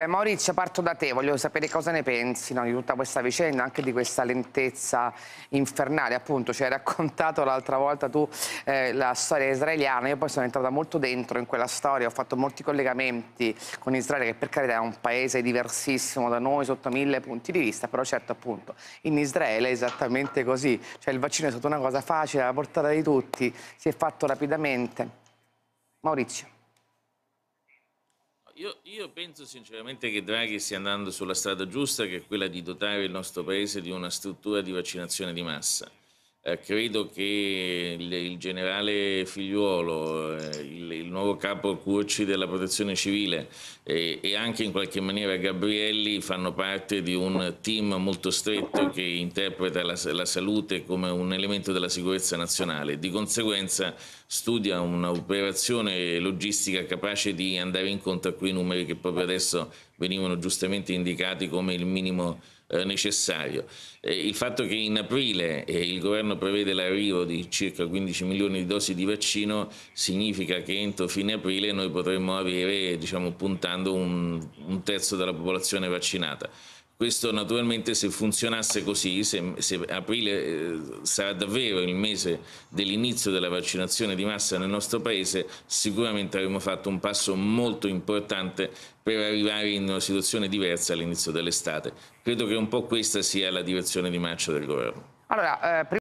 Eh, Maurizio, parto da te, voglio sapere cosa ne pensi no, di tutta questa vicenda, anche di questa lentezza infernale. Appunto, ci hai raccontato l'altra volta tu eh, la storia israeliana, io poi sono entrata molto dentro in quella storia, ho fatto molti collegamenti con Israele, che per carità è un paese diversissimo da noi sotto mille punti di vista, però certo appunto in Israele è esattamente così, cioè il vaccino è stata una cosa facile, alla portata di tutti, si è fatto rapidamente. Maurizio. Io, io, penso sinceramente che Draghi stia andando sulla strada giusta, che è quella di dotare il nostro Paese di una struttura di vaccinazione di massa. Eh, credo che il, il generale Figliuolo, eh, il, il, nuovo capo Curci della protezione civile eh, e anche in qualche maniera Gabrielli fanno parte di un team molto stretto che interpreta la, la salute come un elemento della sicurezza nazionale. Di conseguenza studia un'operazione logistica capace di andare incontro a quei numeri che proprio adesso venivano giustamente indicati come il minimo eh, necessario. Eh, il fatto che in aprile eh, il governo prevede l'arrivo di circa 15 milioni di dosi di vaccino significa che entro fine aprile noi potremmo avere, diciamo, puntando un, un terzo della popolazione vaccinata. Questo naturalmente se funzionasse così, se, se aprile eh, sarà davvero il mese dell'inizio della vaccinazione di massa nel nostro paese, sicuramente avremmo fatto un passo molto importante per arrivare in una situazione diversa all'inizio dell'estate. Credo che un po' questa sia la direzione di marcia del governo. Allora, eh,